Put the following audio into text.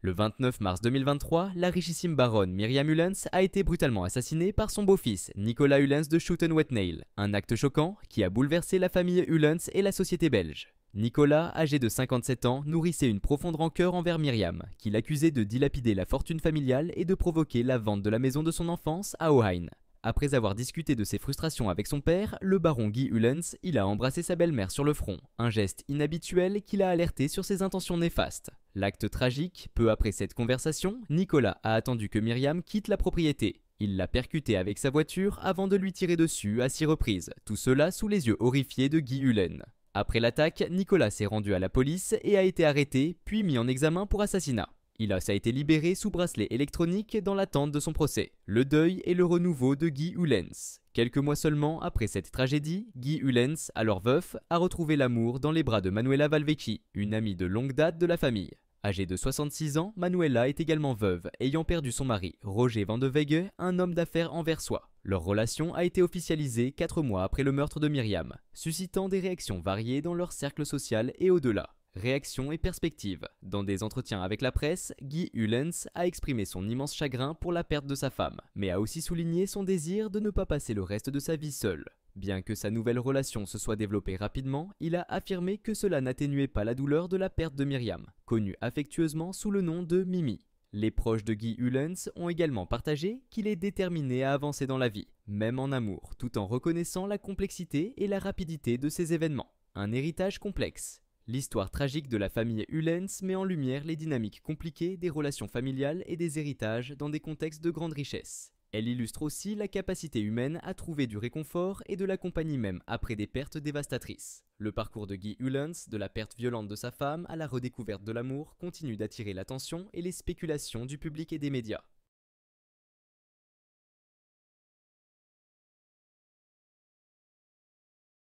Le 29 mars 2023, la richissime baronne Myriam ullens a été brutalement assassinée par son beau-fils, Nicolas Hulens de Schutenwetnail, un acte choquant qui a bouleversé la famille ullens et la société belge. Nicolas, âgé de 57 ans, nourrissait une profonde rancœur envers Myriam, qu'il accusait de dilapider la fortune familiale et de provoquer la vente de la maison de son enfance à Ohain. Après avoir discuté de ses frustrations avec son père, le baron Guy ullens il a embrassé sa belle-mère sur le front, un geste inhabituel qui l'a alerté sur ses intentions néfastes. L'acte tragique, peu après cette conversation, Nicolas a attendu que Myriam quitte la propriété. Il l'a percutée avec sa voiture avant de lui tirer dessus à six reprises, tout cela sous les yeux horrifiés de Guy Hulen. Après l'attaque, Nicolas s'est rendu à la police et a été arrêté, puis mis en examen pour assassinat. Il a, a été libéré sous bracelet électronique dans l'attente de son procès. Le deuil et le renouveau de Guy Hulens. Quelques mois seulement après cette tragédie, Guy Hulens, alors veuf, a retrouvé l'amour dans les bras de Manuela Valvecchi, une amie de longue date de la famille. Âgée de 66 ans, Manuela est également veuve, ayant perdu son mari, Roger Van de Wege, un homme d'affaires anversois. Leur relation a été officialisée 4 mois après le meurtre de Myriam, suscitant des réactions variées dans leur cercle social et au-delà. Réactions et perspectives. Dans des entretiens avec la presse, Guy Hulens a exprimé son immense chagrin pour la perte de sa femme, mais a aussi souligné son désir de ne pas passer le reste de sa vie seule. Bien que sa nouvelle relation se soit développée rapidement, il a affirmé que cela n'atténuait pas la douleur de la perte de Myriam, connue affectueusement sous le nom de Mimi. Les proches de Guy Ullens ont également partagé qu'il est déterminé à avancer dans la vie, même en amour, tout en reconnaissant la complexité et la rapidité de ces événements. Un héritage complexe. L'histoire tragique de la famille Ullens met en lumière les dynamiques compliquées des relations familiales et des héritages dans des contextes de grande richesse. Elle illustre aussi la capacité humaine à trouver du réconfort et de la même après des pertes dévastatrices. Le parcours de Guy Hulens, de la perte violente de sa femme à la redécouverte de l'amour, continue d'attirer l'attention et les spéculations du public et des médias.